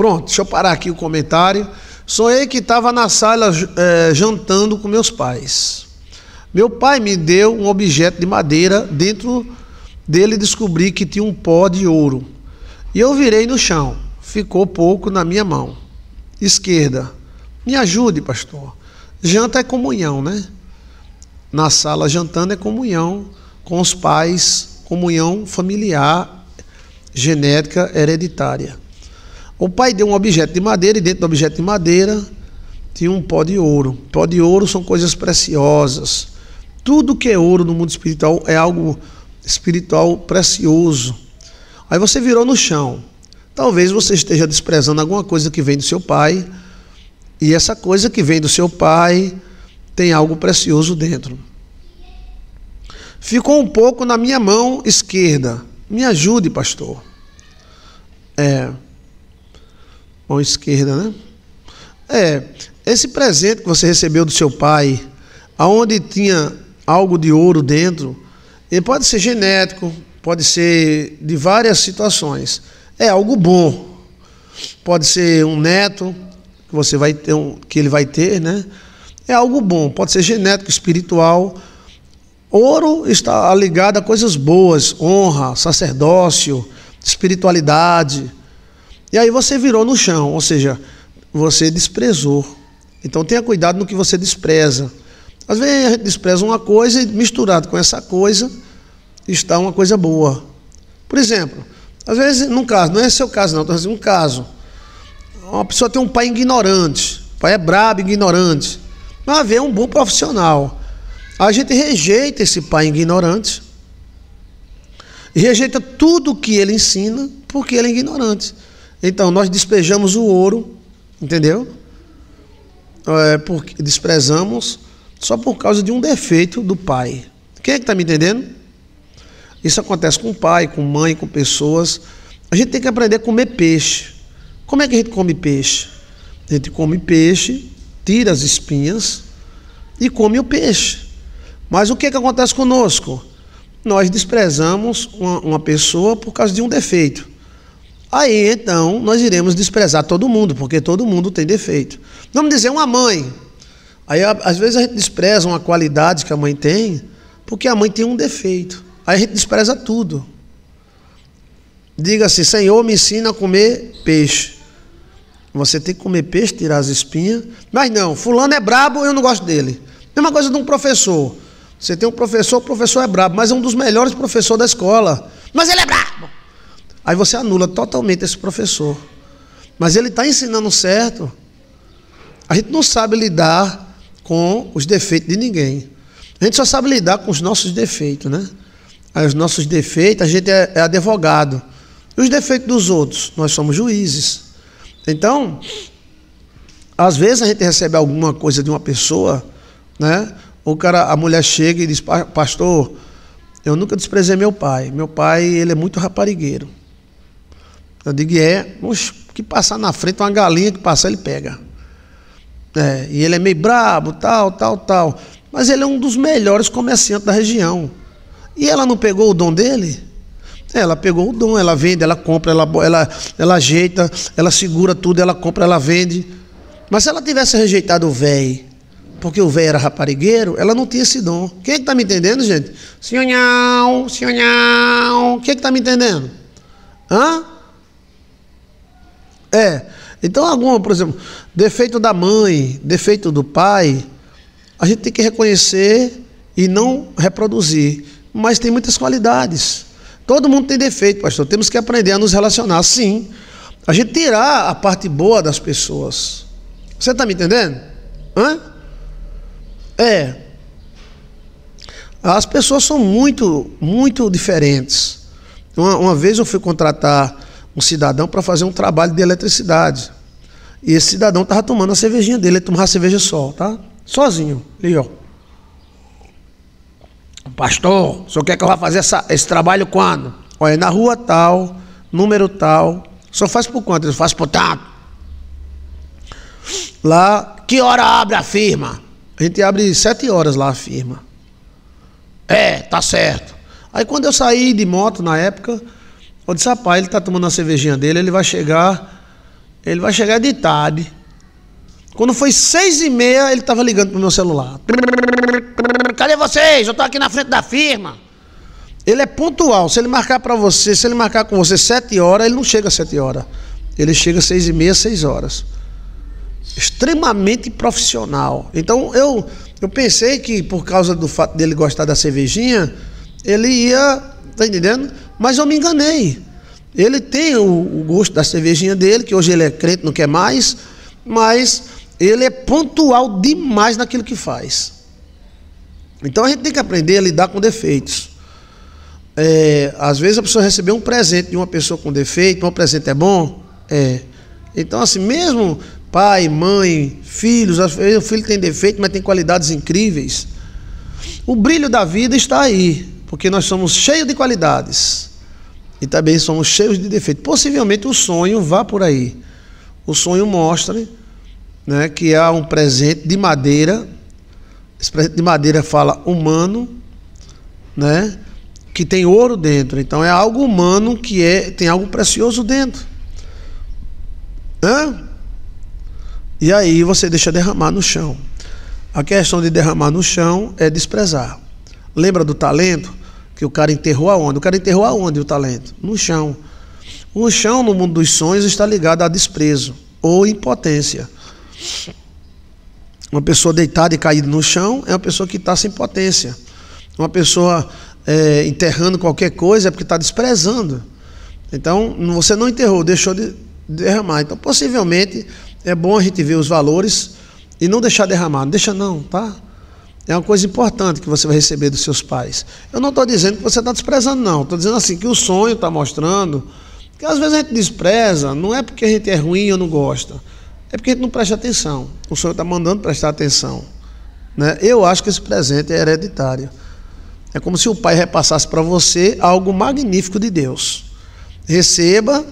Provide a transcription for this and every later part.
Pronto, deixa eu parar aqui o comentário. Sonhei que estava na sala é, jantando com meus pais. Meu pai me deu um objeto de madeira, dentro dele descobri que tinha um pó de ouro. E eu virei no chão, ficou pouco na minha mão. Esquerda, me ajude, pastor. Janta é comunhão, né? Na sala jantando é comunhão com os pais, comunhão familiar, genética, hereditária. O pai deu um objeto de madeira e dentro do objeto de madeira tinha um pó de ouro. Pó de ouro são coisas preciosas. Tudo que é ouro no mundo espiritual é algo espiritual precioso. Aí você virou no chão. Talvez você esteja desprezando alguma coisa que vem do seu pai, e essa coisa que vem do seu pai tem algo precioso dentro. Ficou um pouco na minha mão esquerda. Me ajude, pastor. É, Mão esquerda, né? É, esse presente que você recebeu do seu pai, aonde tinha algo de ouro dentro, ele pode ser genético, pode ser de várias situações. É algo bom. Pode ser um neto que você vai ter, um, que ele vai ter, né? É algo bom, pode ser genético, espiritual. Ouro está ligado a coisas boas, honra, sacerdócio, espiritualidade. E aí você virou no chão, ou seja, você desprezou. Então tenha cuidado no que você despreza. Às vezes a gente despreza uma coisa e misturado com essa coisa está uma coisa boa. Por exemplo, às vezes, num caso, não é seu caso não, estou fazendo um caso. Uma pessoa tem um pai ignorante, o pai é brabo, ignorante, mas vê um bom profissional. A gente rejeita esse pai ignorante, rejeita tudo que ele ensina, porque ele é ignorante. Então, nós despejamos o ouro, entendeu? É, porque desprezamos só por causa de um defeito do pai. Quem é que está me entendendo? Isso acontece com pai, com mãe, com pessoas. A gente tem que aprender a comer peixe. Como é que a gente come peixe? A gente come peixe, tira as espinhas e come o peixe. Mas o que, é que acontece conosco? Nós desprezamos uma, uma pessoa por causa de um defeito. Aí então nós iremos desprezar todo mundo, porque todo mundo tem defeito. Vamos dizer, uma mãe. Aí às vezes a gente despreza uma qualidade que a mãe tem, porque a mãe tem um defeito. Aí a gente despreza tudo. Diga-se, assim, Senhor, me ensina a comer peixe. Você tem que comer peixe, tirar as espinhas. Mas não, fulano é brabo, eu não gosto dele. Mesma coisa de um professor. Você tem um professor, o professor é brabo, mas é um dos melhores professores da escola. Mas ele é brabo! Aí você anula totalmente esse professor. Mas ele está ensinando certo. A gente não sabe lidar com os defeitos de ninguém. A gente só sabe lidar com os nossos defeitos, né? Aí os nossos defeitos, a gente é, é advogado. E os defeitos dos outros? Nós somos juízes. Então, às vezes a gente recebe alguma coisa de uma pessoa, né? O cara, a mulher chega e diz, pastor, eu nunca desprezei meu pai. Meu pai, ele é muito raparigueiro. Eu digo, é, oxe, que passar na frente, uma galinha que passar, ele pega. É, e ele é meio brabo, tal, tal, tal. Mas ele é um dos melhores comerciantes da região. E ela não pegou o dom dele? Ela pegou o dom, ela vende, ela compra, ela, ela, ela ajeita, ela segura tudo, ela compra, ela vende. Mas se ela tivesse rejeitado o véio, porque o véio era raparigueiro, ela não tinha esse dom. Quem é que tá me entendendo, gente? Senhor, senhorão, quem é que tá me entendendo? Hã? É. Então, alguma, por exemplo, defeito da mãe, defeito do pai, a gente tem que reconhecer e não reproduzir. Mas tem muitas qualidades. Todo mundo tem defeito, pastor. Temos que aprender a nos relacionar, sim. A gente tirar a parte boa das pessoas. Você está me entendendo? Hã? É. As pessoas são muito, muito diferentes. Uma, uma vez eu fui contratar um cidadão para fazer um trabalho de eletricidade. E esse cidadão estava tomando a cervejinha dele, ele tomava a cerveja só, tá? Sozinho, ali, ó. Pastor, o senhor quer que eu vá fazer essa, esse trabalho quando? Olha, na rua tal, número tal. Só faz por quanto? Ele faz por tanto. Lá, que hora abre a firma? A gente abre sete horas lá a firma. É, tá certo. Aí quando eu saí de moto na época, disse, rapaz, ele está tomando a cervejinha dele, ele vai chegar, ele vai chegar de tarde. Quando foi seis e meia, ele estava ligando para o meu celular. Cadê vocês? Eu estou aqui na frente da firma. Ele é pontual. Se ele marcar para você, se ele marcar com você sete horas, ele não chega às sete horas. Ele chega às seis e meia, seis horas. Extremamente profissional. Então, eu, eu pensei que por causa do fato dele gostar da cervejinha, ele ia, tá entendendo? Mas eu me enganei. Ele tem o, o gosto da cervejinha dele, que hoje ele é crente, não quer mais, mas ele é pontual demais naquilo que faz. Então a gente tem que aprender a lidar com defeitos. É, às vezes a pessoa recebeu um presente de uma pessoa com defeito, Um presente é bom? É. Então, assim, mesmo pai, mãe, filhos, o filho tem defeito, mas tem qualidades incríveis. O brilho da vida está aí, porque nós somos cheios de qualidades e também somos cheios de defeitos. Possivelmente o sonho vá por aí. O sonho mostra né, que há um presente de madeira, esse presente de madeira fala humano, né, que tem ouro dentro. Então é algo humano que é, tem algo precioso dentro. Hã? E aí você deixa derramar no chão. A questão de derramar no chão é desprezar. Lembra do talento? Que o cara enterrou aonde? O cara enterrou aonde o talento? No chão. O chão no mundo dos sonhos está ligado a desprezo ou impotência. Uma pessoa deitada e caída no chão é uma pessoa que está sem potência. Uma pessoa é, enterrando qualquer coisa é porque está desprezando. Então, você não enterrou, deixou de derramar. Então, possivelmente, é bom a gente ver os valores e não deixar derramar. Não deixa não, tá? É uma coisa importante que você vai receber dos seus pais. Eu não estou dizendo que você está desprezando, não. Estou dizendo assim que o sonho está mostrando que às vezes a gente despreza, não é porque a gente é ruim ou não gosta, é porque a gente não presta atenção. O sonho está mandando prestar atenção. Né? Eu acho que esse presente é hereditário. É como se o pai repassasse para você algo magnífico de Deus. Receba,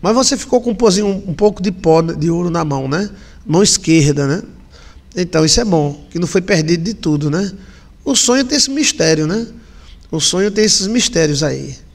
mas você ficou com um, pozinho, um pouco de pó de ouro na mão, né? Mão esquerda, né? Então, isso é bom, que não foi perdido de tudo, né? O sonho tem esse mistério, né? O sonho tem esses mistérios aí.